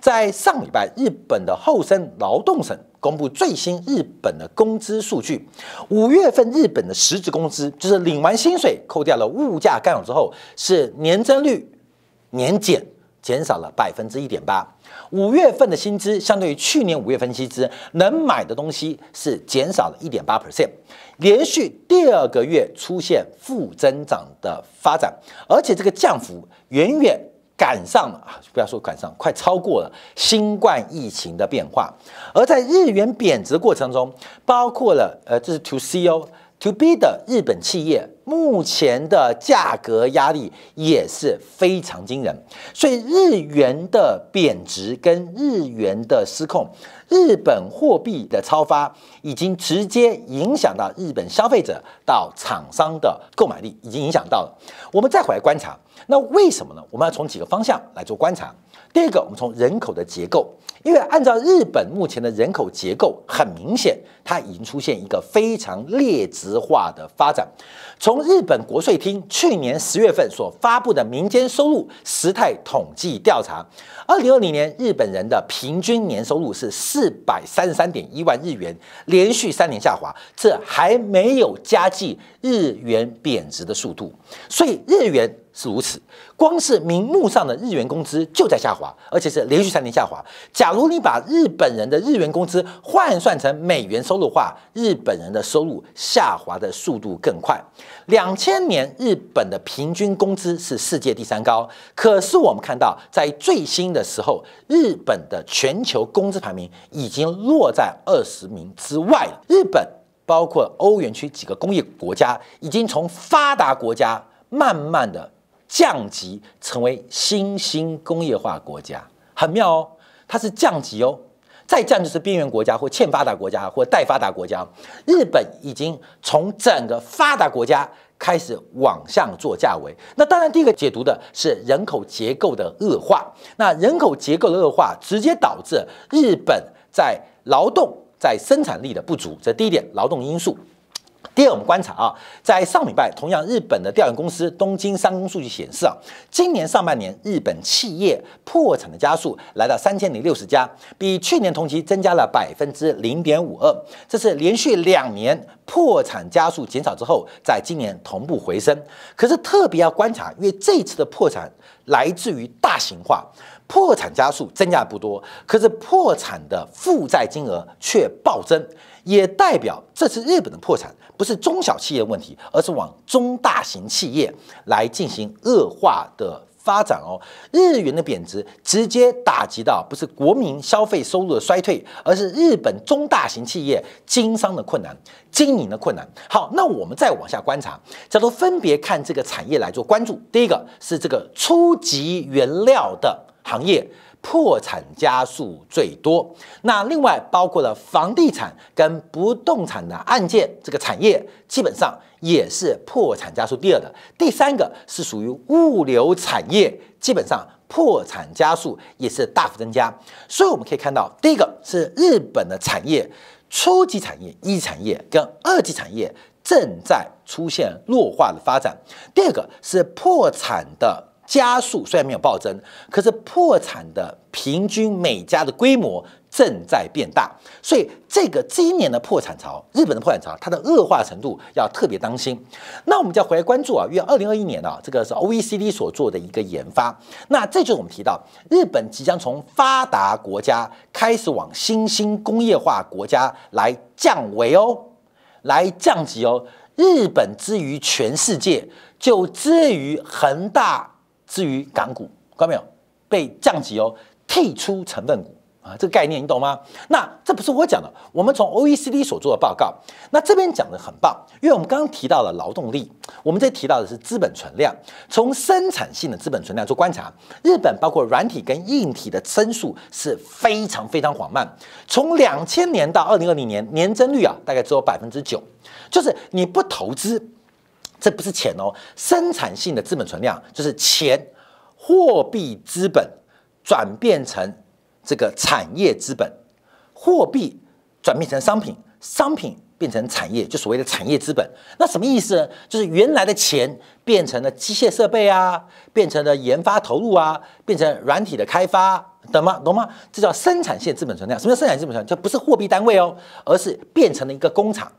在上礼拜，日本的厚生劳动省公布最新日本的工资数据。五月份日本的实质工资，就是领完薪水扣掉了物价干扰之后，是年增率年减减少了百分之一点八。五月份的薪资相对于去年五月份薪资，能买的东西是减少了一点八 percent，连续第二个月出现负增长的发展，而且这个降幅远远。赶上了啊！不要说赶上，快超过了新冠疫情的变化。而在日元贬值过程中，包括了呃，这是 To C O t o B 的日本企业目前的价格压力也是非常惊人。所以日元的贬值跟日元的失控。日本货币的超发已经直接影响到日本消费者到厂商的购买力，已经影响到了。我们再回来观察，那为什么呢？我们要从几个方向来做观察。第一个，我们从人口的结构，因为按照日本目前的人口结构，很明显，它已经出现一个非常劣质化的发展。从日本国税厅去年十月份所发布的民间收入时态统计调查，二零二零年日本人的平均年收入是四。四百三十三点一万日元，连续三年下滑，这还没有加计日元贬值的速度，所以日元。是如此，光是名目上的日元工资就在下滑，而且是连续三年下滑。假如你把日本人的日元工资换算成美元收入的话，日本人的收入下滑的速度更快。两千年日本的平均工资是世界第三高，可是我们看到在最新的时候，日本的全球工资排名已经落在二十名之外了。日本包括欧元区几个工业国家，已经从发达国家慢慢的。降级成为新兴工业化国家，很妙哦。它是降级哦，再降就是边缘国家或欠发达国家或待发达国家。日本已经从整个发达国家开始往上做价位。那当然，第一个解读的是人口结构的恶化。那人口结构的恶化直接导致日本在劳动在生产力的不足，这第一点，劳动因素。第二，我们观察啊，在上礼拜，同样日本的调研公司东京商工数据显示啊，今年上半年日本企业破产的家数来到三千零六十家，比去年同期增加了百分之零点五二。这是连续两年破产加速减少之后，在今年同步回升。可是特别要观察，因为这次的破产来自于大型化，破产加速增加不多，可是破产的负债金额却暴增，也代表这次日本的破产。不是中小企业问题，而是往中大型企业来进行恶化的发展哦。日元的贬值直接打击到不是国民消费收入的衰退，而是日本中大型企业经商的困难、经营的困难。好，那我们再往下观察，叫做分别看这个产业来做关注。第一个是这个初级原料的行业。破产加速最多，那另外包括了房地产跟不动产的案件，这个产业基本上也是破产加速第二的。第三个是属于物流产业，基本上破产加速也是大幅增加。所以我们可以看到，第一个是日本的产业，初级产业、一产业跟二级产业正在出现弱化的发展。第二个是破产的。加速虽然没有暴增，可是破产的平均每家的规模正在变大，所以这个今年的破产潮，日本的破产潮，它的恶化程度要特别当心。那我们就要回来关注啊，因为二零二一年呢，这个是 OECD 所做的一个研发，那这就是我们提到日本即将从发达国家开始往新兴工业化国家来降维哦，来降级哦。日本之于全世界，就之于恒大。至于港股，看到没有？被降级哦，剔出成分股啊，这个概念你懂吗？那这不是我讲的，我们从 OECD 所做的报告，那这边讲的很棒，因为我们刚刚提到了劳动力，我们这提到的是资本存量，从生产性的资本存量做观察，日本包括软体跟硬体的增速是非常非常缓慢，从两千年到二零二零年年增率啊，大概只有百分之九，就是你不投资。这不是钱哦，生产性的资本存量就是钱，货币资本转变成这个产业资本，货币转变成商品，商品变成产业，就所谓的产业资本。那什么意思呢？就是原来的钱变成了机械设备啊，变成了研发投入啊，变成软体的开发，懂吗？懂吗？这叫生产线资本存量。什么叫生产资本存量？就不是货币单位哦，而是变成了一个工厂。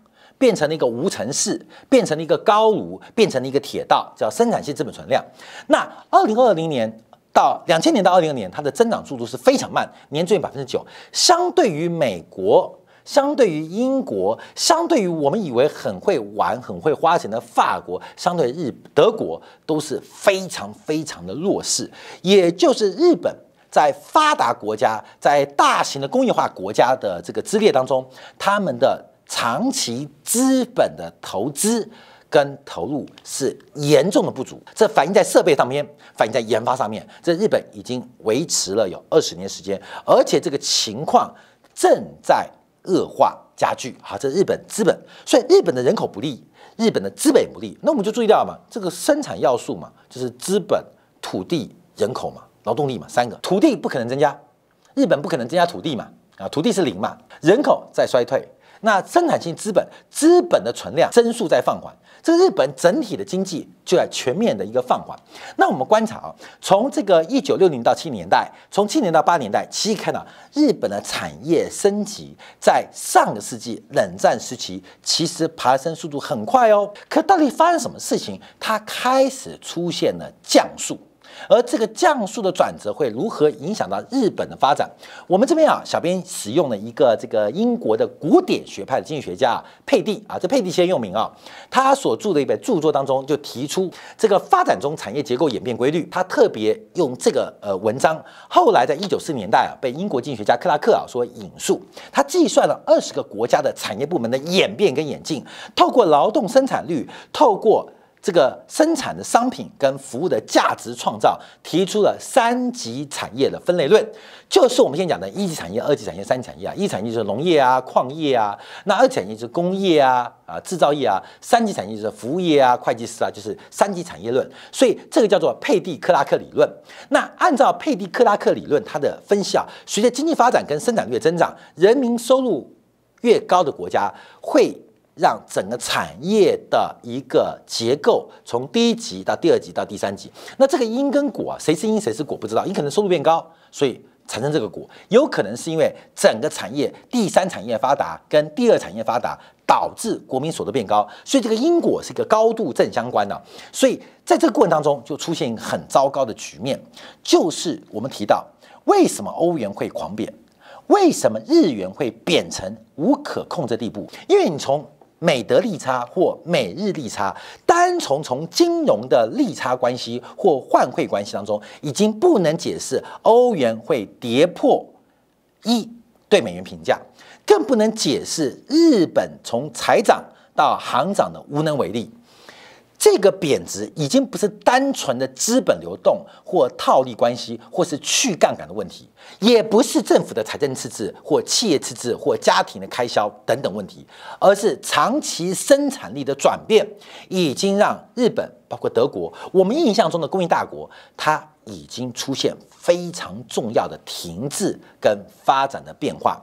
变成了一个无城市，变成了一个高炉，变成了一个铁道，叫生产性资本存量。那二零二零年到两千年到二零二零年，它的增长速度是非常慢，年均百分之九。相对于美国，相对于英国，相对于我们以为很会玩、很会花钱的法国，相对日德国都是非常非常的弱势。也就是日本在发达国家、在大型的工业化国家的这个之列当中，他们的。长期资本的投资跟投入是严重的不足，这反映在设备上面，反映在研发上面。这日本已经维持了有二十年时间，而且这个情况正在恶化加剧。好，这日本资本，所以日本的人口不利，日本的资本不利，那我们就注意到嘛，这个生产要素嘛，就是资本、土地、人口嘛，劳动力嘛，三个土地不可能增加，日本不可能增加土地嘛，啊，土地是零嘛，人口在衰退。那生产性资本资本的存量增速在放缓，这日本整体的经济就在全面的一个放缓。那我们观察啊，从这个一九六零到七零年代，从七零到八年代，其实看到日本的产业升级，在上个世纪冷战时期，其实爬升速度很快哦。可到底发生什么事情，它开始出现了降速？而这个降速的转折会如何影响到日本的发展？我们这边啊，小编使用了一个这个英国的古典学派的经济学家佩蒂啊，这佩蒂先用名啊，他所著的一本著作当中就提出这个发展中产业结构演变规律。他特别用这个呃文章，后来在一九四年代啊，被英国经济学家克拉克啊所引述。他计算了二十个国家的产业部门的演变跟演进，透过劳动生产率，透过这个生产的商品跟服务的价值创造提出了三级产业的分类论，就是我们现在讲的一级产业、二级产业、三级产业啊。一级产业是农业啊、矿业啊，那二级产业是工业啊、啊制造业啊，三级产业是服务业啊、会计师啊，就是三级产业论。所以这个叫做佩蒂克拉克理论。那按照佩蒂克拉克理论，它的分析啊，随着经济发展跟生产率增长，人民收入越高的国家会。让整个产业的一个结构从第一级到第二级到第三级，那这个因跟果啊，谁是因谁是果不知道。你可能收入变高，所以产生这个果，有可能是因为整个产业第三产业发达跟第二产业发达导致国民所得变高，所以这个因果是一个高度正相关的。所以在这个过程当中就出现很糟糕的局面，就是我们提到为什么欧元会狂贬，为什么日元会贬成无可控制地步，因为你从美德利差或美日利差，单从从金融的利差关系或换汇关系当中，已经不能解释欧元会跌破一对美元评价，更不能解释日本从财长到行长的无能为力。这个贬值已经不是单纯的资本流动或套利关系，或是去杠杆的问题，也不是政府的财政赤字或企业赤字或家庭的开销等等问题，而是长期生产力的转变，已经让日本，包括德国，我们印象中的工业大国，它已经出现非常重要的停滞跟发展的变化。